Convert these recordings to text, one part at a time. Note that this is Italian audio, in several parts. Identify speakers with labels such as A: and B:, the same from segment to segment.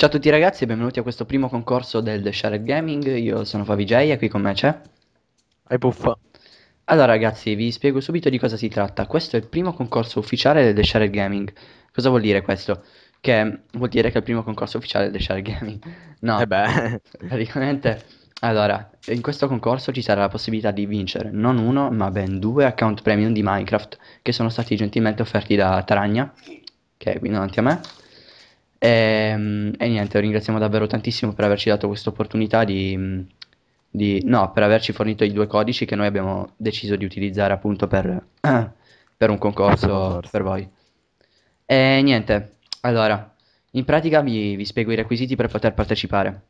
A: Ciao a tutti ragazzi e benvenuti a questo primo concorso del The Shared Gaming, io sono Favi e qui con me c'è... Hai puffa. Allora ragazzi vi spiego subito di cosa si tratta, questo è il primo concorso ufficiale del The Shared Gaming, cosa vuol dire questo? Che vuol dire che è il primo concorso ufficiale del The Shared Gaming, no, E eh beh. praticamente, allora, in questo concorso ci sarà la possibilità di vincere non uno ma ben due account premium di Minecraft che sono stati gentilmente offerti da Taragna, che è qui davanti a me e, ehm, e niente, ringraziamo davvero tantissimo per averci dato questa opportunità di, di, No, per averci fornito i due codici che noi abbiamo deciso di utilizzare appunto per, per un concorso per voi. E niente, allora, in pratica vi, vi spiego i requisiti per poter partecipare.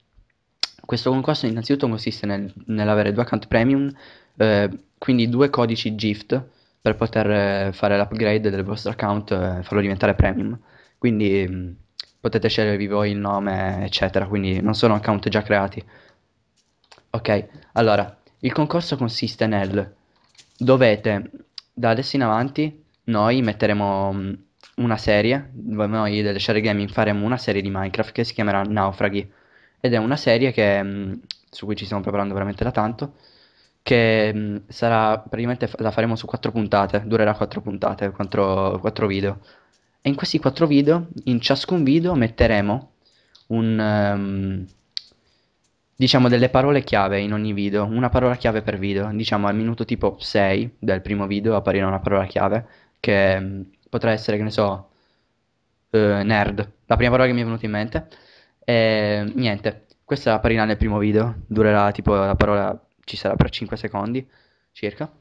A: Questo concorso innanzitutto consiste nel, nell'avere due account premium, eh, quindi due codici GIFT per poter eh, fare l'upgrade del vostro account eh, e farlo diventare premium. Quindi mm, potete scegliervi voi il nome, eccetera, quindi non sono account già creati. Ok, allora, il concorso consiste nel dovete da adesso in avanti noi metteremo mm, una serie, noi delle Share Gaming faremo una serie di Minecraft che si chiamerà Naufraghi ed è una serie che, mm, su cui ci stiamo preparando veramente da tanto che mm, sarà praticamente la faremo su quattro puntate, durerà quattro puntate, quattro, quattro video e in questi quattro video, in ciascun video metteremo un, um, diciamo delle parole chiave in ogni video, una parola chiave per video, diciamo al minuto tipo 6 del primo video apparirà una parola chiave che um, potrà essere, che ne so, uh, nerd, la prima parola che mi è venuta in mente, e niente, questa apparirà nel primo video, durerà tipo la parola, ci sarà per 5 secondi circa.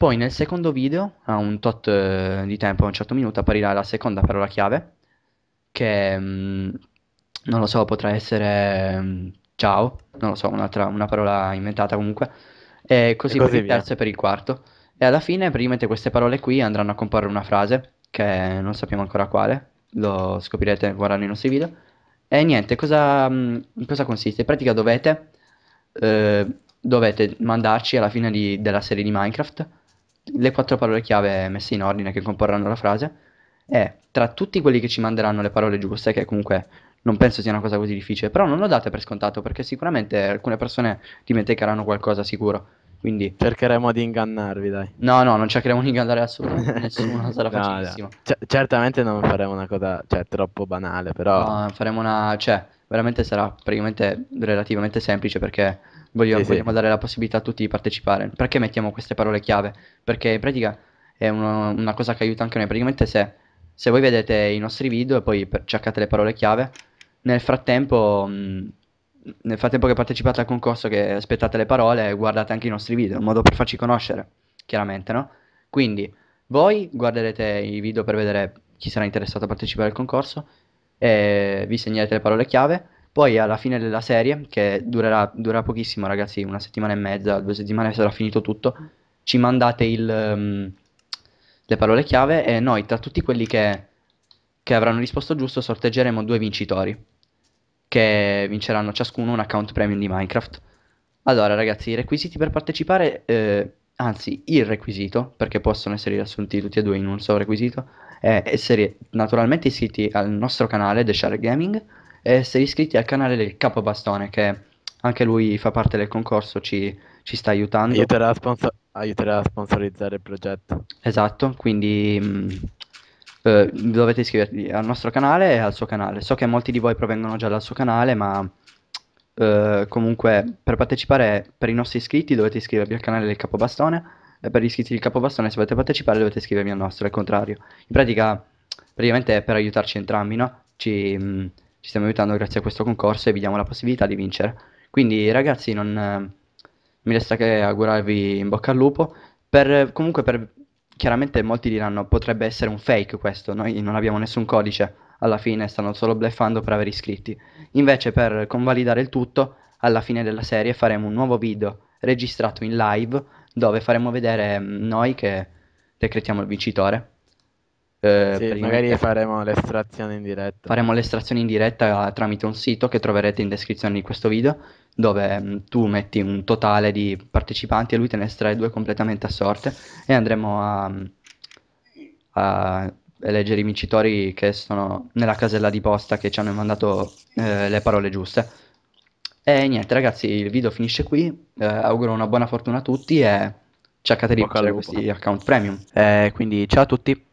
A: Poi nel secondo video, a un tot eh, di tempo, a un certo minuto, apparirà la seconda parola chiave, che mh, mm, non lo so, potrà essere mh, mm, ciao, non lo so, una parola inventata comunque, e così, e così per via. il terzo e per il quarto. E alla fine praticamente queste parole qui andranno a comporre una frase, che non sappiamo ancora quale, lo scoprirete guardando i nostri video. E niente, cosa, mh, mm, cosa consiste? In pratica dovete, eh, dovete mandarci alla fine di, della serie di Minecraft le quattro parole chiave messe in ordine che comporranno la frase è tra tutti quelli che ci manderanno le parole giuste, che comunque non penso sia una cosa così difficile, però non lo date per scontato perché sicuramente alcune persone dimenticheranno qualcosa sicuro. Quindi... Cercheremo di ingannarvi, dai. No, no, non cercheremo di ingannare assolutamente nessuno, sarà no, facilissimo. No. C- certamente non faremo una cosa, cioè, troppo banale, però... No, faremo una... cioè, veramente sarà praticamente relativamente semplice perché vogliamo, sì, vogliamo sì. dare la possibilità a tutti di partecipare. Perché mettiamo queste parole chiave? Perché in pratica è uno, una cosa che aiuta anche noi. Praticamente se, se voi vedete i nostri video e poi per, cercate le parole chiave, nel frattempo... Mh, mm, nel frattempo che partecipate al concorso, che aspettate le parole, guardate anche i nostri video, è un modo per farci conoscere, chiaramente, no? Quindi voi guarderete i video per vedere chi sarà interessato a partecipare al concorso, e vi segnerete le parole chiave poi alla fine della serie, che durerà, durerà pochissimo ragazzi, una settimana e mezza, due settimane sarà finito tutto, ci mandate il, um, le parole chiave e noi tra tutti quelli che, che avranno risposto giusto sorteggeremo due vincitori che vinceranno ciascuno un account premium di Minecraft. Allora ragazzi, i requisiti per partecipare... Eh, anzi il requisito, perché possono essere riassunti tutti e due in un solo requisito, è essere naturalmente iscritti al nostro canale The Share Gaming e essere iscritti al canale del Capo Bastone che anche lui fa parte del concorso, ci, ci sta aiutando. Aiuterà a, sponsor- aiuterà a, sponsorizzare il progetto. Esatto, quindi mh, mm, eh, dovete iscrivervi al nostro canale e al suo canale. So che molti di voi provengono già dal suo canale, ma eh, comunque per partecipare, per i nostri iscritti dovete iscrivervi al canale del Capo Bastone e per gli iscritti del Capo Bastone se volete partecipare dovete iscrivervi al nostro, al contrario. In pratica, praticamente è per aiutarci entrambi, no? Ci... Mh, mm, ci stiamo aiutando grazie a questo concorso e vi diamo la possibilità di vincere. Quindi ragazzi, non eh, mi resta che augurarvi in bocca al lupo. Per, comunque, per, chiaramente molti diranno potrebbe essere un fake questo, noi non abbiamo nessun codice, alla fine stanno solo bleffando per aver iscritti. Invece per convalidare il tutto, alla fine della serie faremo un nuovo video registrato in live dove faremo vedere mm, noi che decretiamo il vincitore. Eh, sì, magari me... faremo l'estrazione in diretta. Faremo l'estrazione in diretta tramite un sito che troverete in descrizione di questo video, dove mh, mm, tu metti un totale di partecipanti e lui te ne estrae due completamente a sorte e andremo a, mm, a eleggere i vincitori che sono nella casella di posta che ci hanno mandato eh, le parole giuste. E niente ragazzi, il video finisce qui, eh, auguro una buona fortuna a tutti e cercate di usare questi account premium. Eh, quindi ciao a tutti!